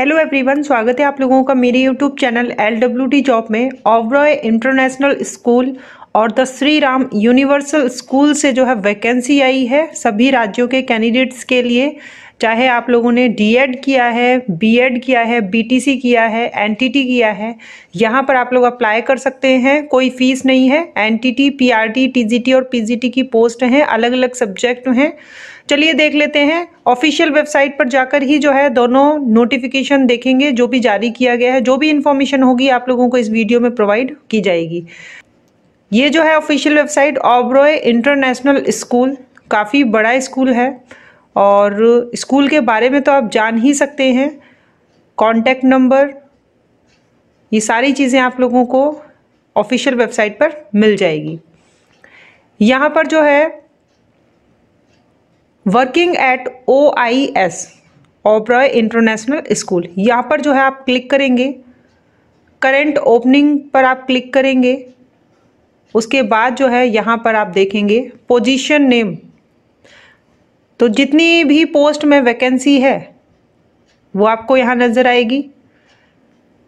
hello everyone स्वागत है आप लोगों का मेरे YouTube channel L W T job में ओवरॉय इंटरनेशनल स्कूल और the Shri Ram Universal School से जो है वैकेंसी आई है सभी राज्यों के कैंडिडेट्स के लिए चाहे आप लोगों ने डीएड किया है बीएड किया है बीटीसी किया है एनटीटी किया है यहाँ पर आप लोग अप्लाई कर सकते हैं कोई फीस नहीं है एनटीटी पीआरटी टीजीटी और पीजीटी की पोस्ट हैं अलग अलग सब्जेक्ट हैं चलिए देख लेते हैं ऑफिशियल वेबसाइट पर जाकर ही जो है दोनों नोटिफिकेशन देखेंगे जो भी जारी किया गया है जो भी इन्फॉर्मेशन होगी आप लोगों को इस वीडियो में प्रोवाइड की जाएगी ये जो है official website Oberoi International School काफ़ी बड़ा स्कूल है और स्कूल के बारे में तो आप जान ही सकते हैं कॉन्टैक्ट नंबर ये सारी चीज़ें आप लोगों को ऑफिशियल वेबसाइट पर मिल जाएगी यहाँ पर जो है working at O I S Oberoi International School यहाँ पर जो है आप क्लिक करेंगे करंट ओपनिंग पर आप क्लिक करेंगे उसके बाद जो है यहाँ पर आप देखेंगे पोजीशन नेम तो जितनी भी पोस्ट में वैकेंसी है वो आपको यहाँ नज़र आएगी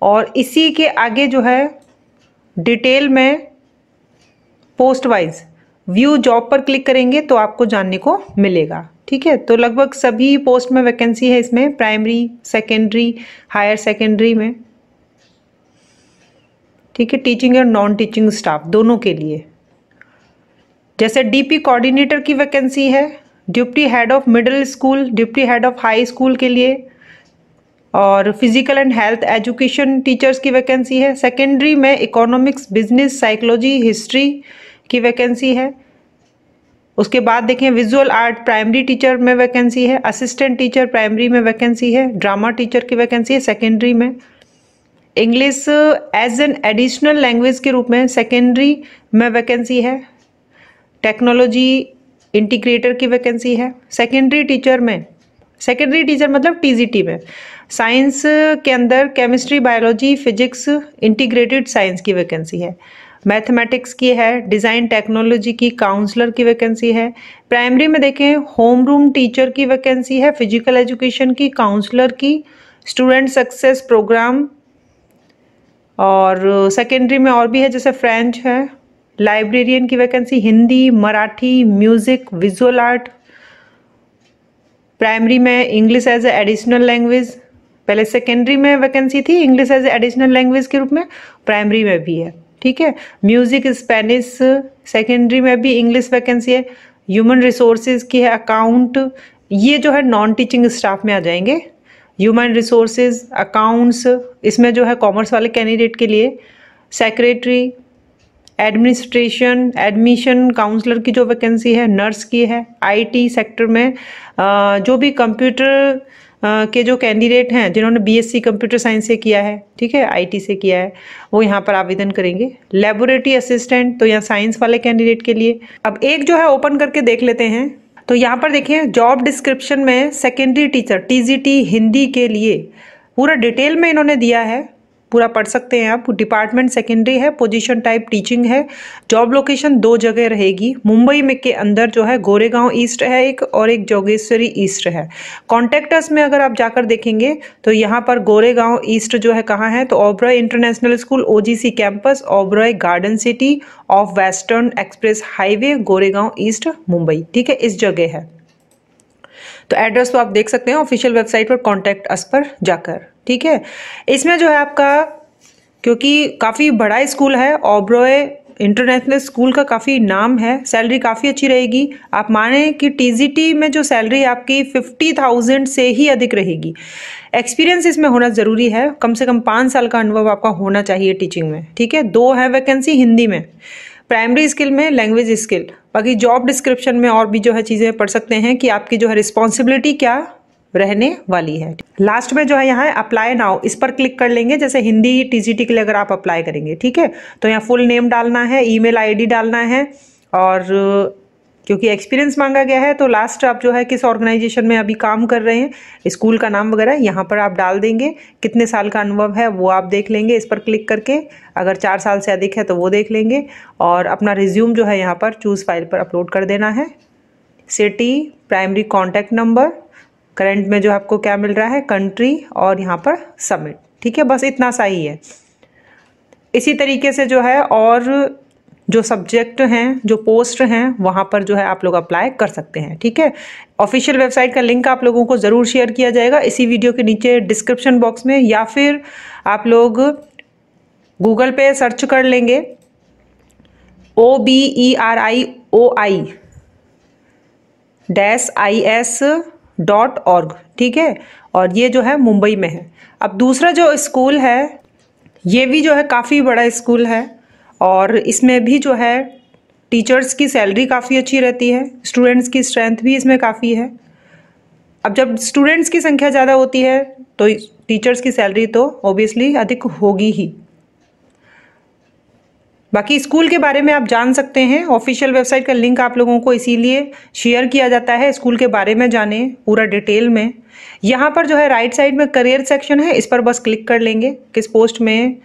और इसी के आगे जो है डिटेल में पोस्ट वाइज व्यू जॉब पर क्लिक करेंगे तो आपको जानने को मिलेगा ठीक है तो लगभग सभी पोस्ट में वैकेंसी है इसमें प्राइमरी सेकेंडरी हायर सेकेंडरी में ठीक है टीचिंग और नॉन टीचिंग स्टाफ दोनों के लिए जैसे डीपी कोऑर्डिनेटर की वैकेंसी है deputy head of middle school deputy head of high school के लिए और physical and health education teachers की वैकेंसी है सेकेंडरी में इकोनॉमिक्स बिजनेस साइकोलॉजी हिस्ट्री की वैकेंसी है उसके बाद देखें विजुअल आर्ट प्राइमरी टीचर में वैकेंसी है असिस्टेंट टीचर प्राइमरी में वैकेंसी है ड्रामा टीचर की वैकेंसी है सेकेंडरी में English as an additional language के रूप में सेकेंडरी में वैकेंसी है टेक्नोलॉजी इंटीग्रेटर की वैकेंसी है सेकेंडरी टीचर में सेकेंडरी टीचर मतलब टीजीटी में साइंस के अंदर chemistry biology physics integrated science की वैकेंसी है मैथमेटिक्स की है डिज़ाइन टेक्नोलॉजी की काउंसलर की वैकेंसी है प्राइमरी में देखें होम रूम टीचर की वैकेंसी है फिजिकल एजुकेशन की काउंसलर की स्टूडेंट सक्सेस प्रोग्राम और सेकेंडरी में और भी है जैसे फ्रेंच है लाइब्रेरियन की vacancy Hindi Marathi music visual art primary में English as a additional language पहले सेकेंडरी में वैकेंसी थी इंग्लिश एज एडिशनल लैंग्वेज के रूप में प्राइमरी में भी है ठीक है म्यूज़िक स्पेनिश सेकेंडरी में भी इंग्लिश वैकेंसी है ह्यूमन रिसोर्सेज की है अकाउंट ये जो है नॉन टीचिंग स्टाफ में आ जाएंगे ह्यूमन रिसोर्सेज अकाउंट्स इसमें जो है कॉमर्स वाले कैंडिडेट के लिए सेक्रेटरी एडमिनिस्ट्रेशन एडमिशन काउंसलर की जो वैकेंसी है नर्स की है आईटी सेक्टर में जो भी कंप्यूटर के जो कैंडिडेट हैं जिन्होंने बीएससी कंप्यूटर साइंस से किया है ठीक है आईटी से किया है वो यहाँ पर आवेदन करेंगे लेबोरेटरी असिस्टेंट तो यहाँ साइंस वाले कैंडिडेट के लिए अब एक जो है ओपन करके देख लेते हैं तो यहाँ पर देखिए जॉब डिस्क्रिप्शन में सेकेंडरी टीचर टी हिंदी के लिए पूरा डिटेल में इन्होंने दिया है पूरा पढ़ सकते हैं आप डिपार्टमेंट सेकेंडरी है पोजीशन टाइप टीचिंग है जॉब लोकेशन दो जगह रहेगी मुंबई में के अंदर जो है गोरेगांव ईस्ट है एक और एक जोगेश्वरी ईस्ट है कॉन्टेक्टर्स में अगर आप जाकर देखेंगे तो यहाँ पर गोरेगांव ईस्ट जो है कहाँ है तो Oberoi International School O campus Oberoi Garden City of Western Express Highway Goregaon East Mumbai ठीक है इस जगह है तो एड्रेस तो आप देख सकते हैं ऑफिशियल वेबसाइट पर कॉन्टैक्ट अस पर जाकर ठीक है इसमें जो है आपका क्योंकि काफ़ी बड़ा स्कूल है ओब्रोए इंटरनेशनल स्कूल का काफ़ी नाम है सैलरी काफ़ी अच्छी रहेगी आप माने कि टीजीटी में जो सैलरी आपकी फिफ्टी थाउजेंड से ही अधिक रहेगी एक्सपीरियंस इसमें होना ज़रूरी है कम से कम पाँच साल का अनुभव आपका होना चाहिए टीचिंग में ठीक है दो है वैकेंसी हिंदी में प्राइमरी स्किल में लैंग्वेज स्किल बाकी जॉब डिस्क्रिप्शन में और भी जो है चीज़ें पढ़ सकते हैं कि आपकी जो है रिस्पॉन्सिबिलिटी क्या रहने वाली है लास्ट में जो है यहाँ अप्लाई नाउ इस पर क्लिक कर लेंगे जैसे हिंदी टीजीटी के लिए अगर आप अप्लाई करेंगे ठीक है तो यहाँ फुल नेम डालना है ईमेल आईडी डालना है और क्योंकि एक्सपीरियंस मांगा गया है तो लास्ट आप जो है किस ऑर्गेनाइजेशन में अभी काम कर रहे हैं स्कूल का नाम वगैरह यहाँ पर आप डाल देंगे कितने साल का अनुभव है वो आप देख लेंगे इस पर क्लिक करके अगर चार साल से अधिक है तो वो देख लेंगे और अपना रिज्यूम जो है यहाँ पर चूज़ फाइल पर अपलोड कर देना है city primary contact number current में जो आपको क्या मिल रहा है कंट्री और यहाँ पर सबमिट ठीक है बस इतना सा ही है इसी तरीके से जो है और जो सब्जेक्ट हैं जो पोस्ट हैं वहाँ पर जो है आप लोग अप्लाई कर सकते हैं ठीक है ऑफिशियल वेबसाइट का लिंक आप लोगों को ज़रूर शेयर किया जाएगा इसी वीडियो के नीचे डिस्क्रिप्शन बॉक्स में या फिर आप लोग गूगल पे सर्च कर लेंगे O B E R O I I dash I S dot org ठीक है और ये जो है मुंबई में है अब दूसरा जो स्कूल है ये भी जो है काफ़ी बड़ा स्कूल है और इसमें भी जो है टीचर्स की सैलरी काफ़ी अच्छी रहती है स्टूडेंट्स की स्ट्रेंथ भी इसमें काफ़ी है अब जब स्टूडेंट्स की संख्या ज़्यादा होती है तो टीचर्स की सैलरी तो ओबियसली अधिक होगी ही बाकी स्कूल के बारे में आप जान सकते हैं ऑफिशियल वेबसाइट का लिंक आप लोगों को इसीलिए शेयर किया जाता है स्कूल के बारे में जाने पूरा डिटेल में यहाँ पर जो है राइट साइड में करियर सेक्शन है इस पर बस क्लिक कर लेंगे किस पोस्ट में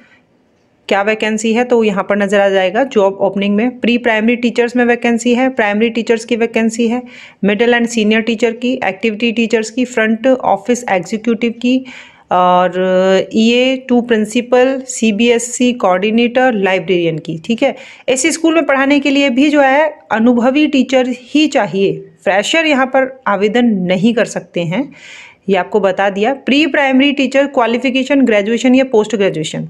क्या वैकेंसी है तो यहाँ पर नज़र आ जाएगा जॉब ओपनिंग में प्री प्राइमरी टीचर्स में वैकेंसी है प्राइमरी टीचर्स की वैकेंसी है मिडिल एंड सीनियर टीचर की एक्टिविटी टीचर्स की फ्रंट ऑफिस एग्जीक्यूटिव की और a to principal CBSE coordinator librarian की ठीक है ऐसे स्कूल में पढ़ाने के लिए भी जो है अनुभवी टीचर ही चाहिए फ्रेशर यहाँ पर आवेदन नहीं कर सकते हैं ये आपको बता दिया pre primary teacher qualification graduation या पोस्ट ग्रेजुएशन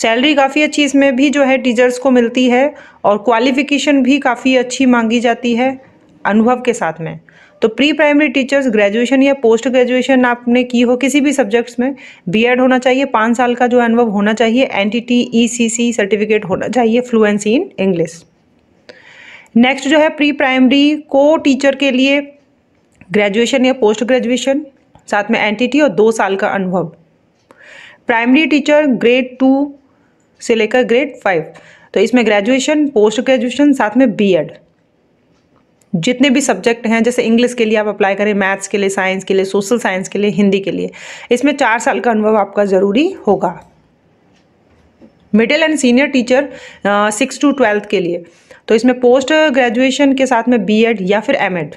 सैलरी काफ़ी अच्छी इसमें भी जो है टीचर्स को मिलती है और क्वालिफिकेशन भी काफ़ी अच्छी मांगी जाती है अनुभव के साथ में तो प्री प्राइमरी टीचर्स ग्रेजुएशन या पोस्ट ग्रेजुएशन आपने की हो किसी भी सब्जेक्ट्स में बीएड होना चाहिए पाँच साल का जो अनुभव होना चाहिए एन ईसीसी सर्टिफिकेट होना चाहिए फ्लुएंसी इन इंग्लिश नेक्स्ट जो है प्री प्राइमरी को टीचर के लिए ग्रेजुएशन या पोस्ट ग्रेजुएशन साथ में एनटीटी और दो साल का अनुभव प्राइमरी टीचर ग्रेड टू से लेकर ग्रेड फाइव तो इसमें ग्रेजुएशन पोस्ट ग्रेजुएशन साथ में बीएड जितने भी सब्जेक्ट हैं जैसे इंग्लिश के लिए आप अप्लाई करें मैथ्स के लिए साइंस के लिए सोशल साइंस के लिए हिंदी के लिए इसमें चार साल का अनुभव आपका ज़रूरी होगा middle and senior teacher six to twelfth के लिए तो इसमें पोस्ट ग्रेजुएशन के साथ में बीएड या फिर एमएड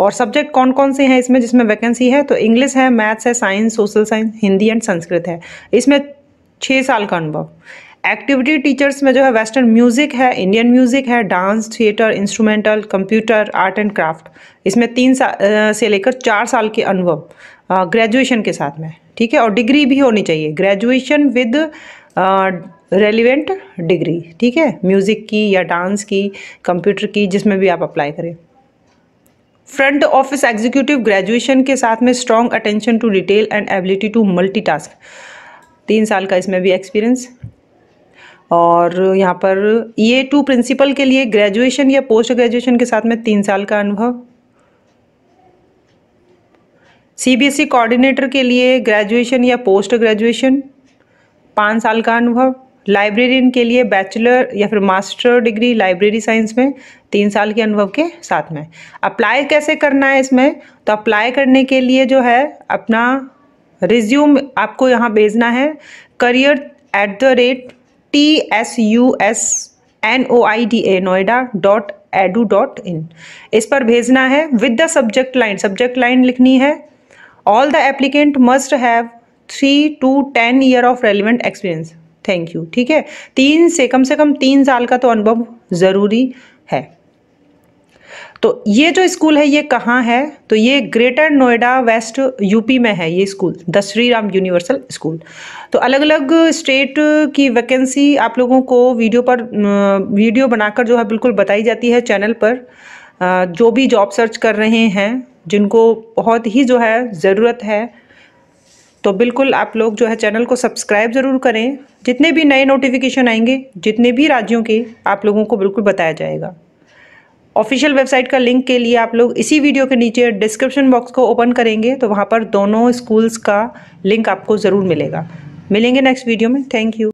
और सब्जेक्ट कौन कौन से हैं इसमें जिसमें वैकेंसी है तो इंग्लिश है मैथ्स है science social science Hindi and Sanskrit है इसमें छः साल का अनुभव एक्टिविटी टीचर्स में जो है वेस्टर्न म्यूजिक है इंडियन म्यूजिक है dance theatre instrumental computer art and craft इसमें तीन साल से लेकर चार साल के अनुभव ग्रेजुएशन के साथ में ठीक है और डिग्री भी होनी चाहिए ग्रेजुएशन विद रेलिवेंट डिग्री ठीक है म्यूज़िक की या डांस की कंप्यूटर की जिसमें भी आप अप्लाई करें फ्रंट ऑफिस एग्जीक्यूटिव ग्रेजुएशन के साथ में strong attention to detail and ability to multitask तीन साल का इसमें भी एक्सपीरियंस और यहाँ पर ये टू प्रिंसिपल के लिए ग्रेजुएशन या पोस्ट ग्रेजुएशन के साथ में तीन साल का अनुभव C B S E coordinator के लिए ग्रेजुएशन या पोस्ट ग्रेजुएशन पाँच साल का अनुभव लाइब्रेरियन के लिए बैचलर या फिर मास्टर डिग्री लाइब्रेरी साइंस में तीन साल के अनुभव के साथ में अप्लाई कैसे करना है इसमें तो अप्लाई करने के लिए जो है अपना रिज्यूम आपको यहाँ भेजना है career at the rate T S U S N O I D A Noida dot edu dot in इस पर भेजना है with the subject line subject line लिखनी है all the applicant must have three to ten year of relevant experience thank you ठीक है तीन से कम से कम तीन साल का तो अनुभव ज़रूरी है तो ये जो स्कूल है ये कहाँ है तो ये ग्रेटर नोएडा वेस्ट यूपी में है ये school the Shri Ram Universal School तो अलग अलग स्टेट की वैकेंसी आप लोगों को वीडियो पर वीडियो बनाकर जो है बिल्कुल बताई जाती है चैनल पर जो भी जॉब सर्च कर रहे हैं जिनको बहुत ही जो है ज़रूरत है तो बिल्कुल आप लोग जो है चैनल को सब्सक्राइब ज़रूर करें जितने भी नए नोटिफिकेशन आएंगे जितने भी राज्यों के आप लोगों को बिल्कुल बताया जाएगा ऑफिशियल वेबसाइट का लिंक के लिए आप लोग इसी वीडियो के नीचे डिस्क्रिप्शन बॉक्स को ओपन करेंगे तो वहाँ पर दोनों स्कूल्स का लिंक आपको ज़रूर मिलेगा मिलेंगे नेक्स्ट वीडियो में थैंक यू